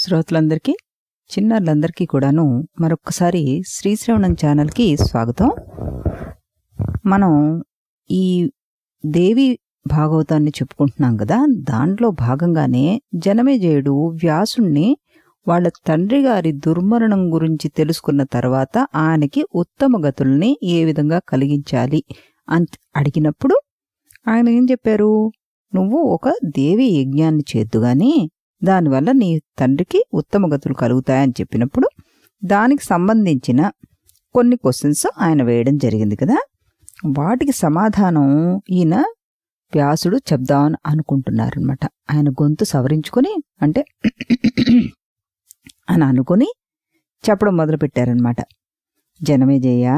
శ్రోతలందరికీ చిన్నారులందరికీ కూడాను మరొకసారి శ్రీశ్రవణం ఛానల్కి స్వాగతం మనం ఈ దేవి భాగవతాన్ని చెప్పుకుంటున్నాం కదా దాంట్లో భాగంగానే జనమేజయుడు వ్యాసుణ్ణి వాళ్ళ తండ్రి గారి దుర్మరణం గురించి తెలుసుకున్న తర్వాత ఆయనకి ఉత్తమ గతుల్ని ఏ విధంగా కలిగించాలి అని అడిగినప్పుడు ఆయన ఏం చెప్పారు నువ్వు ఒక దేవి యజ్ఞాన్ని చేద్దుగాని దానివల్ల నీ తండ్రికి ఉత్తమ గతులు కలుగుతాయని చెప్పినప్పుడు దానికి సంబంధించిన కొన్ని క్వశ్చన్స్ ఆయన వేయడం జరిగింది కదా వాటికి సమాధానం ఈయన వ్యాసుడు చెప్దామని అనుకుంటున్నారనమాట ఆయన గొంతు సవరించుకొని అంటే అని అనుకుని చెప్పడం మొదలుపెట్టారనమాట జనమేజయ్య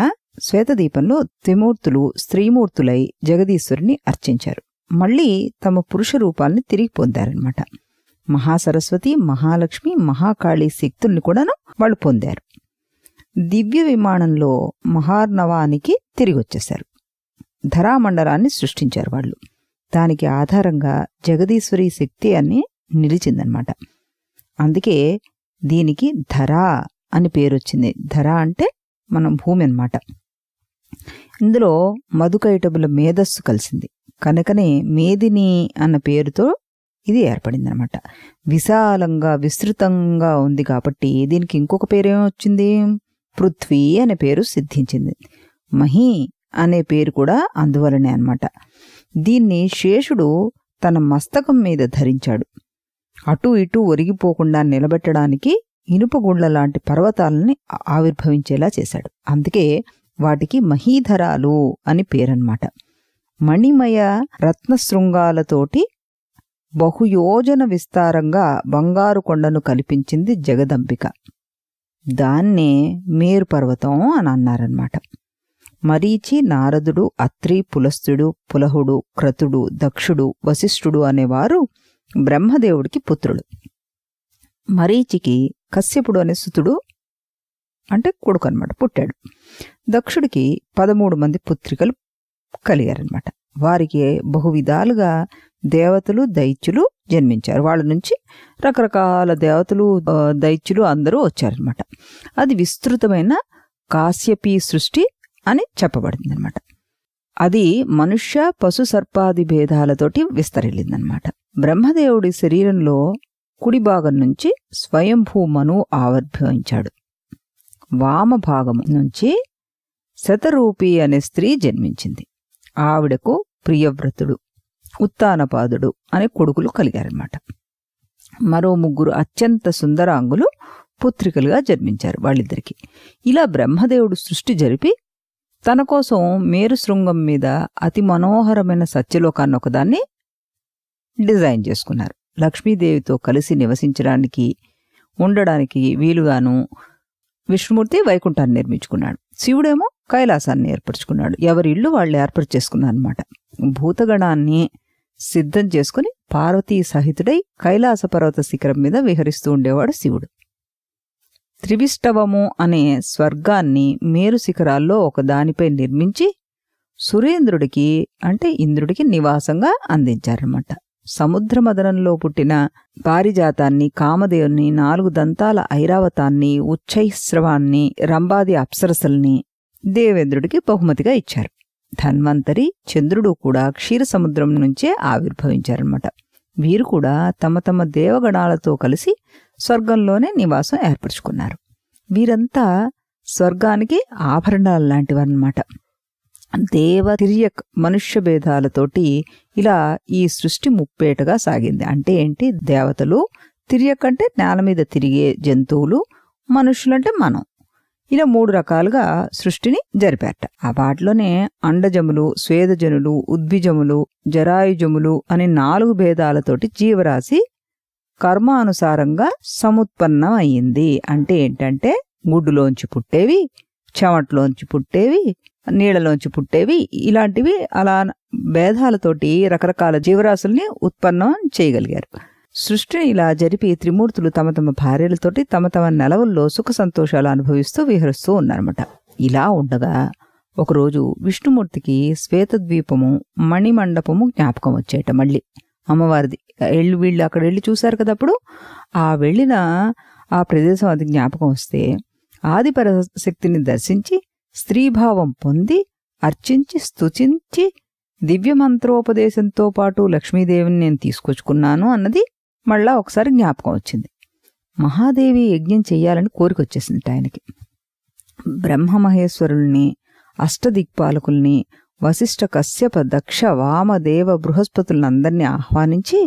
శ్వేతదీపంలో త్రిమూర్తులు స్త్రీమూర్తులై జగదీశ్వరుని అర్చించారు మళ్ళీ తమ పురుష రూపాల్ని తిరిగి పొందారనమాట మహాసరస్వతి మహాలక్ష్మి మహాకాళి శక్తుల్ని కూడాను వాళ్ళు పొందారు దివ్య విమానంలో మహార్నవానికి వచ్చేశారు ధరామండలాన్ని సృష్టించారు వాళ్ళు దానికి ఆధారంగా జగదీశ్వరి శక్తి అని నిలిచిందనమాట అందుకే దీనికి ధరా అని పేరు వచ్చింది ధర అంటే మనం భూమి అనమాట ఇందులో మధుకైటబుల మేధస్సు కలిసింది కనుకనే మేదిని అన్న పేరుతో ఇది ఏర్పడిందనమాట విశాలంగా విస్తృతంగా ఉంది కాబట్టి దీనికి ఇంకొక పేరేమొచ్చింది పృథ్వీ అనే పేరు సిద్ధించింది మహి అనే పేరు కూడా అందువలనే అనమాట దీన్ని శేషుడు తన మస్తకం మీద ధరించాడు అటు ఇటు ఒరిగిపోకుండా నిలబెట్టడానికి ఇనుపగుండ్ల లాంటి పర్వతాలని ఆవిర్భవించేలా చేశాడు అందుకే వాటికి మహీధరాలు అని పేరన్నమాట మణిమయ రత్నశృంగాలతోటి బహుయోజన విస్తారంగా బంగారు కొండను కల్పించింది జగదంబిక దాన్నే మేరు పర్వతం అని అన్నారన్నమాట మరీచి నారదుడు అత్రి పులస్తుడు పులహుడు క్రతుడు దక్షుడు వశిష్ఠుడు అనేవారు బ్రహ్మదేవుడికి పుత్రుడు మరీచికి కశ్యపుడు అనే సుతుడు అంటే కొడుకు అనమాట పుట్టాడు దక్షుడికి పదమూడు మంది పుత్రికలు కలిగారనమాట వారికి బహు విధాలుగా దేవతలు దైత్యులు జన్మించారు వాళ్ళ నుంచి రకరకాల దేవతలు దైత్యులు అందరూ వచ్చారనమాట అది విస్తృతమైన కాశ్యపీ సృష్టి అని చెప్పబడింది అనమాట అది మనుష్య పశు సర్పాది భేదాలతోటి విస్తరిల్లిందనమాట బ్రహ్మదేవుడి శరీరంలో కుడి భాగం నుంచి మను ఆవిర్భవించాడు వామభాగం నుంచి శతరూపి అనే స్త్రీ జన్మించింది ఆవిడకు ప్రియవ్రతుడు ఉత్తానపాదుడు అనే కొడుకులు కలిగారన్నమాట మరో ముగ్గురు అత్యంత సుందరాంగులు పుత్రికలుగా జన్మించారు వాళ్ళిద్దరికి ఇలా బ్రహ్మదేవుడు సృష్టి జరిపి తన కోసం మేరుశృంగం మీద అతి మనోహరమైన సత్యలోకాన్ని ఒకదాన్ని డిజైన్ చేసుకున్నారు లక్ష్మీదేవితో కలిసి నివసించడానికి ఉండడానికి వీలుగాను విష్ణుమూర్తి వైకుంఠాన్ని నిర్మించుకున్నాడు శివుడేమో కైలాసాన్ని ఏర్పరచుకున్నాడు ఎవరి ఇల్లు వాళ్ళు ఏర్పాటు చేసుకున్నారనమాట భూతగణాన్ని సిద్ధం చేసుకుని పార్వతీ సహితుడై కైలాస పర్వత శిఖరం మీద విహరిస్తూ ఉండేవాడు శివుడు త్రివిష్టవము అనే స్వర్గాన్ని మేరు శిఖరాల్లో ఒకదానిపై నిర్మించి సురేంద్రుడికి అంటే ఇంద్రుడికి నివాసంగా అందించారన్నమాట సముద్రమదనంలో పుట్టిన పారిజాతాన్ని కామదేవుని నాలుగు దంతాల ఐరావతాన్ని ఉచ్చైశ్రవాన్ని రంభాది అప్సరసల్ని దేవేంద్రుడికి బహుమతిగా ఇచ్చారు ధన్వంతరి చంద్రుడు కూడా క్షీరసముద్రం నుంచే ఆవిర్భవించారన్నమాట వీరు కూడా తమ తమ దేవగణాలతో కలిసి స్వర్గంలోనే నివాసం ఏర్పరుచుకున్నారు వీరంతా స్వర్గానికి ఆభరణాలు లాంటివన్నమాట దేవ తిరియక్ మనుష్య భేదాలతోటి ఇలా ఈ సృష్టి ముప్పేటగా సాగింది అంటే ఏంటి దేవతలు తిరియక్ అంటే నేల మీద తిరిగే జంతువులు మనుషులంటే మనం ఇలా మూడు రకాలుగా సృష్టిని జరిపారట ఆ వాటిలోనే అండజములు స్వేదజనులు ఉద్భిజములు జరాయుజములు అనే నాలుగు భేదాలతోటి జీవరాశి కర్మానుసారంగా సముత్పన్నం అయ్యింది అంటే ఏంటంటే గుడ్డులోంచి పుట్టేవి చెమట్లోంచి పుట్టేవి నీళ్ళలోంచి పుట్టేవి ఇలాంటివి అలా భేదాలతోటి రకరకాల జీవరాశుల్ని ఉత్పన్నం చేయగలిగారు సృష్టి ఇలా జరిపి త్రిమూర్తులు తమ తమ భార్యలతోటి తమ తమ నెలవుల్లో సుఖ సంతోషాలు అనుభవిస్తూ విహరిస్తూ ఉన్నారన్నమాట ఇలా ఉండగా ఒకరోజు విష్ణుమూర్తికి శ్వేతద్వీపము మణిమండపము జ్ఞాపకం వచ్చేట మళ్ళీ అమ్మవారిది వెళ్ళి వీళ్ళు అక్కడ వెళ్ళి చూశారు కదప్పుడు ఆ వెళ్ళిన ఆ ప్రదేశం అది జ్ఞాపకం వస్తే ఆదిపర శక్తిని దర్శించి స్త్రీభావం పొంది అర్చించి స్తుతించి దివ్యమంత్రోపదేశంతో పాటు లక్ష్మీదేవిని నేను తీసుకొచ్చుకున్నాను అన్నది మళ్ళా ఒకసారి జ్ఞాపకం వచ్చింది మహాదేవి యజ్ఞం చెయ్యాలని కోరిక వచ్చేసింది ఆయనకి బ్రహ్మమహేశ్వరుల్ని అష్టదిక్పాలకుల్ని వశిష్ఠ కశ్యప దక్ష వామదేవ బృహస్పతులందరినీ ఆహ్వానించి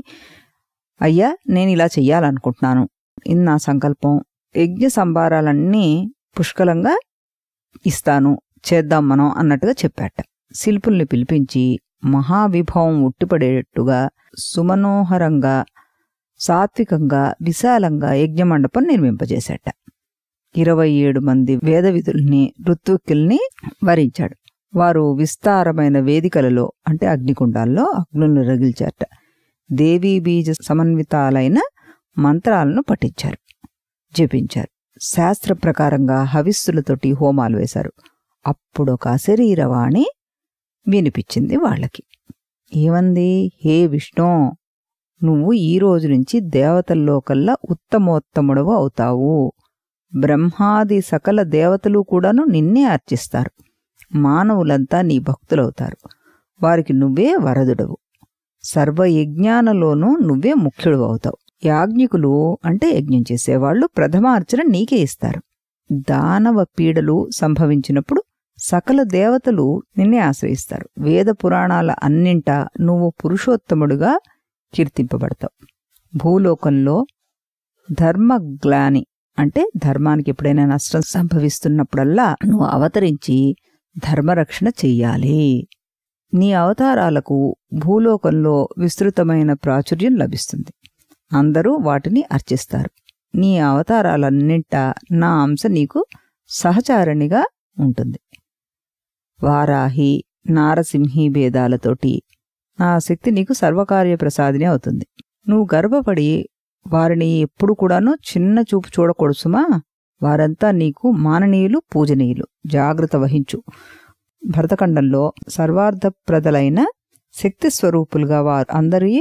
అయ్యా నేను ఇలా చెయ్యాలనుకుంటున్నాను ఇది నా సంకల్పం యజ్ఞ సంభారాలన్నీ పుష్కలంగా ఇస్తాను చేద్దాం మనం అన్నట్టుగా చెప్పాట శిల్పుల్ని పిలిపించి మహావిభవం ఉట్టిపడేటట్టుగా సుమనోహరంగా సాత్వికంగా విశాలంగా యజ్ఞమండపం నిర్మింపజేశాట ఇరవై ఏడు మంది వేదవిధుల్ని ఋత్వికుల్ని వరించాడు వారు విస్తారమైన వేదికలలో అంటే అగ్నికుండాల్లో అగ్నులను రగిల్చారట దేవీ బీజ సమన్వితాలైన మంత్రాలను పఠించారు జపించారు శాస్త్ర ప్రకారంగా హవిస్సులతోటి హోమాలు వేశారు అప్పుడు ఒక వినిపించింది వాళ్ళకి ఏమంది హే విష్ణు నువ్వు ఈ రోజు నుంచి దేవతల్లోకల్లా ఉత్తమోత్తముడవు అవుతావు బ్రహ్మాది సకల దేవతలు కూడాను నిన్నే అర్చిస్తారు మానవులంతా నీ భక్తులవుతారు వారికి నువ్వే వరదుడవు సర్వయజ్ఞానలోనూ నువ్వే ముఖ్యుడు అవుతావు యాజ్ఞికులు అంటే యజ్ఞం చేసేవాళ్లు ప్రథమార్చన నీకే ఇస్తారు దానవ పీడలు సంభవించినప్పుడు సకల దేవతలు నిన్నే ఆశ్రయిస్తారు వేద పురాణాల అన్నింటా నువ్వు పురుషోత్తముడుగా కీర్తింపబడతావు భూలోకంలో ధర్మగ్లాని అంటే ధర్మానికి ఎప్పుడైనా నష్టం సంభవిస్తున్నప్పుడల్లా నువ్వు అవతరించి ధర్మరక్షణ చెయ్యాలి నీ అవతారాలకు భూలోకంలో విస్తృతమైన ప్రాచుర్యం లభిస్తుంది అందరూ వాటిని అర్చిస్తారు నీ అవతారాలన్నింట నా అంశ నీకు సహచారణిగా ఉంటుంది వారాహి నారసింహి భేదాలతోటి నా శక్తి నీకు సర్వకార్య ప్రసాదిని అవుతుంది నువ్వు గర్వపడి వారిని ఎప్పుడు కూడాను చిన్న చూపు చూడకూడసుమా వారంతా నీకు మాననీయులు పూజనీయులు జాగ్రత్త వహించు భరతఖండంలో సర్వార్థప్రదలైన శక్తి స్వరూపులుగా వారు అందరి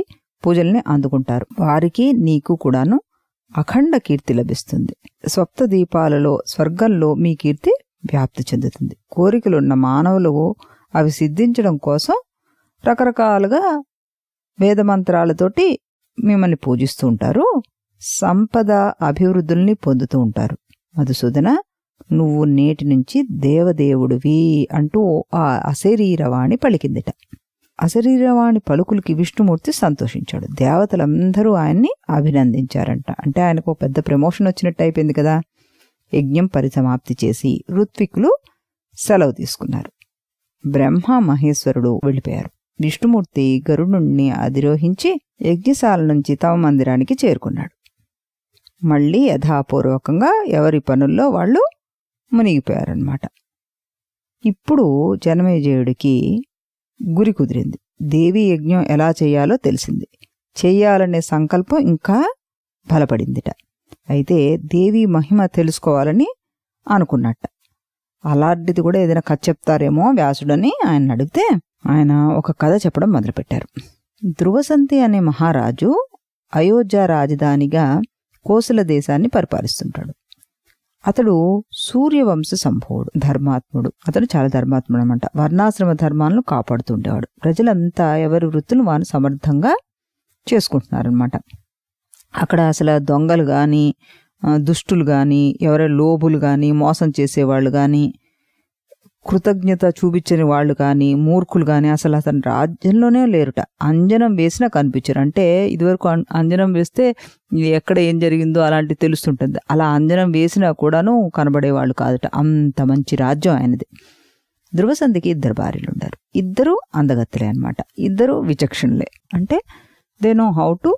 పూజల్ని అందుకుంటారు వారికి నీకు కూడాను అఖండ కీర్తి లభిస్తుంది స్వప్త దీపాలలో స్వర్గంలో మీ కీర్తి వ్యాప్తి చెందుతుంది కోరికలున్న మానవులు అవి సిద్ధించడం కోసం రకరకాలుగా వేదమంత్రాలతోటి మిమ్మల్ని పూజిస్తూ ఉంటారు సంపద అభివృద్ధుల్ని పొందుతూ ఉంటారు మధుసూదన నువ్వు నేటి నుంచి దేవదేవుడివి అంటూ ఆ అశరీరవాణి పలికిందిట అశరీరవాణి పలుకులకి విష్ణుమూర్తి సంతోషించాడు దేవతలందరూ ఆయన్ని అభినందించారంట అంటే ఆయనకు పెద్ద ప్రమోషన్ వచ్చినట్టు అయిపోయింది కదా యజ్ఞం పరిసమాప్తి చేసి ఋత్వికులు సెలవు తీసుకున్నారు బ్రహ్మ మహేశ్వరుడు వెళ్ళిపోయారు విష్ణుమూర్తి గరుడుణ్ణి అధిరోహించి యజ్ఞశాల నుంచి తమ మందిరానికి చేరుకున్నాడు మళ్ళీ యథాపూర్వకంగా ఎవరి పనుల్లో వాళ్ళు మునిగిపోయారనమాట ఇప్పుడు జనమేజయుడికి గురి కుదిరింది దేవి యజ్ఞం ఎలా చేయాలో తెలిసింది చేయాలనే సంకల్పం ఇంకా బలపడిందిట అయితే దేవి మహిమ తెలుసుకోవాలని అనుకున్నట్ట అలాంటిది కూడా ఏదైనా కథ చెప్తారేమో వ్యాసుడని ఆయన అడిగితే ఆయన ఒక కథ చెప్పడం మొదలుపెట్టారు ధ్రువసంతి అనే మహారాజు అయోధ్య రాజధానిగా కోసల దేశాన్ని పరిపాలిస్తుంటాడు అతడు సూర్యవంశ సంభవుడు ధర్మాత్ముడు అతడు చాలా ధర్మాత్ముడు అనమాట వర్ణాశ్రమ ధర్మాలను కాపాడుతుండేవాడు ప్రజలంతా ఎవరి వృత్తులు వాను సమర్థంగా చేసుకుంటున్నారనమాట అక్కడ అసలు దొంగలు కానీ దుష్టులు కానీ ఎవరైనా లోబులు కానీ మోసం చేసేవాళ్ళు కానీ కృతజ్ఞత చూపించని వాళ్ళు కానీ మూర్ఖులు కానీ అసలు అతని రాజ్యంలోనే లేరుట అంజనం వేసినా కనిపించరు అంటే ఇదివరకు అంజనం వేస్తే ఎక్కడ ఏం జరిగిందో అలాంటివి తెలుస్తుంటుంది అలా అంజనం వేసినా కూడాను కనబడేవాళ్ళు కాదుట అంత మంచి రాజ్యం ఆయనది ధ్రువసంధికి ఇద్దరు భార్యలు ఉండరు ఇద్దరు అందగత్తులే అనమాట ఇద్దరు విచక్షణలే అంటే they know how to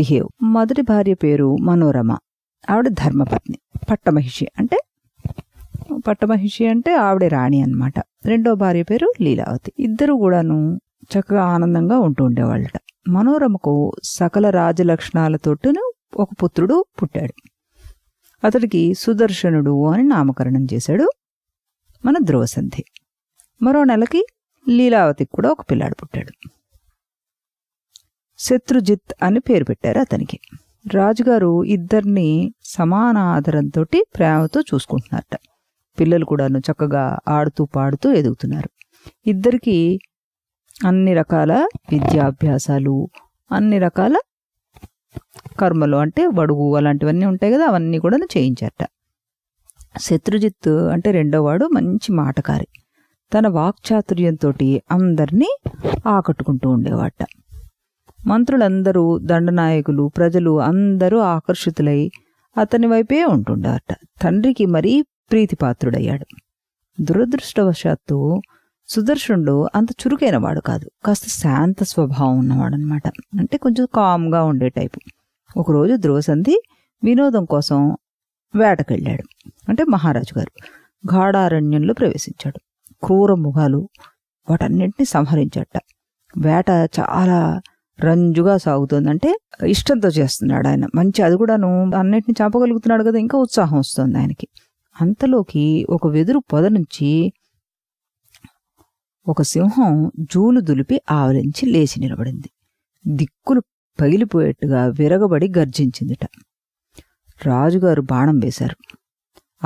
behave మొదటి భార్య పేరు మనోరమ ఆవిడ ధర్మపత్ని పట్టమహిషి అంటే పట్టమహిషి అంటే ఆవిడే రాణి అనమాట రెండో భార్య పేరు లీలావతి ఇద్దరు కూడాను చక్కగా ఆనందంగా ఉంటూ ఉండేవాళ్ళట మనోరమకు సకల రాజలక్షణాలతోటను ఒక పుత్రుడు పుట్టాడు అతడికి సుదర్శనుడు అని నామకరణం చేశాడు మన ధ్రువసంధి మరో నెలకి లీలావతికి కూడా ఒక పిల్లాడు పుట్టాడు శత్రుజిత్ అని పేరు పెట్టారు అతనికి రాజుగారు ఇద్దరిని సమాన ఆదరంతో ప్రేమతో చూసుకుంటున్నారట పిల్లలు కూడాను చక్కగా ఆడుతూ పాడుతూ ఎదుగుతున్నారు ఇద్దరికి అన్ని రకాల విద్యాభ్యాసాలు అన్ని రకాల కర్మలు అంటే వడుగు అలాంటివన్నీ ఉంటాయి కదా అవన్నీ కూడా చేయించారట శత్రుజిత్ అంటే రెండోవాడు మంచి మాటకారి తన వాక్చాతుర్యంతో అందరినీ ఆకట్టుకుంటూ ఉండేవాట మంత్రులందరూ దండనాయకులు ప్రజలు అందరూ ఆకర్షితులై అతని వైపే ఉంటుండేవాట తండ్రికి మరీ ప్రీతిపాత్రుడయ్యాడు దురదృష్టవశాత్తు సుదర్శనుడు అంత చురుకైన వాడు కాదు కాస్త శాంత స్వభావం ఉన్నవాడు అనమాట అంటే కొంచెం కామ్గా ఉండే టైపు ఒకరోజు ద్రోసంధి వినోదం కోసం వేటకెళ్ళాడు అంటే మహారాజు గారు గాఢారణ్యంలో ప్రవేశించాడు క్రూర ముఖాలు వాటన్నింటినీ సంహరించట వేట చాలా రంజుగా అంటే ఇష్టంతో చేస్తున్నాడు ఆయన మంచి అది కూడాను అన్నిటిని చంపగలుగుతున్నాడు కదా ఇంకా ఉత్సాహం వస్తుంది ఆయనకి అంతలోకి ఒక వెదురు పొద నుంచి ఒక సింహం జూలు దులిపి ఆవలించి లేచి నిలబడింది దిక్కులు పగిలిపోయేట్టుగా విరగబడి గర్జించిందిట రాజుగారు బాణం వేశారు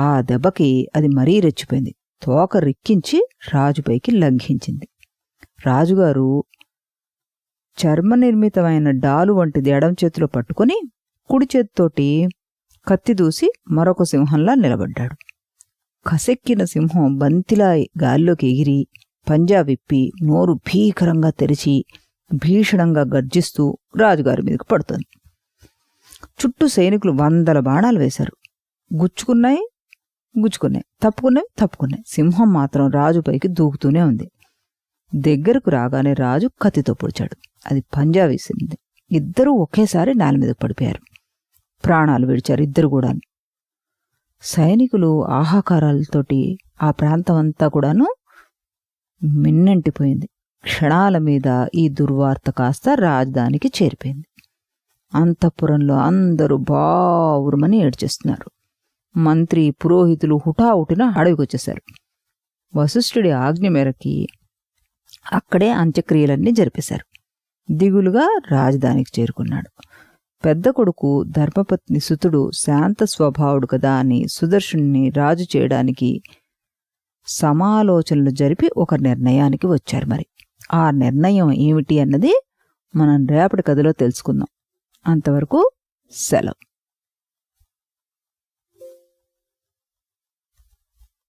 ఆ దెబ్బకి అది మరీ రెచ్చిపోయింది తోక రిక్కించి రాజుపైకి లంఘించింది రాజుగారు చర్మ నిర్మితమైన డాలు వంటిది ఎడం చేతిలో పట్టుకొని కుడి చేతితోటి కత్తి దూసి మరొక సింహంలా నిలబడ్డాడు కసెక్కిన సింహం బంతిలా గాల్లోకి ఎగిరి పంజా విప్పి నోరు భీకరంగా తెరిచి భీషణంగా గర్జిస్తూ రాజుగారి మీదకు పడుతుంది చుట్టూ సైనికులు వందల బాణాలు వేశారు గుచ్చుకున్నాయి గుచ్చుకున్నాయి తప్పుకున్నాయి తప్పుకున్నాయి సింహం మాత్రం రాజు పైకి దూకుతూనే ఉంది దగ్గరకు రాగానే రాజు కత్తితో పొడిచాడు అది పంజా వేసింది ఇద్దరూ ఒకేసారి నేల మీద పడిపోయారు ప్రాణాలు విడిచారు ఇద్దరు కూడా సైనికులు ఆహాకారాలతోటి ఆ ప్రాంతం అంతా కూడాను మిన్నంటిపోయింది క్షణాల మీద ఈ దుర్వార్త కాస్త రాజధానికి చేరిపోయింది అంతఃపురంలో అందరూ బావురుమని ఏడ్చేస్తున్నారు మంత్రి పురోహితులు హుటాహుటిన అడవికొచ్చేశారు వశిష్ఠుడి ఆజ్ఞ మేరకి అక్కడే అంత్యక్రియలన్నీ జరిపేశారు దిగులుగా రాజధానికి చేరుకున్నాడు పెద్ద కొడుకు ధర్మపత్ని సుతుడు శాంత స్వభావుడు కదా అని సుదర్శుణ్ణి రాజు చేయడానికి సమాలోచనలు జరిపి ఒక నిర్ణయానికి వచ్చారు మరి ఆ నిర్ణయం ఏమిటి అన్నది మనం రేపటి కథలో తెలుసుకుందాం అంతవరకు సెలవు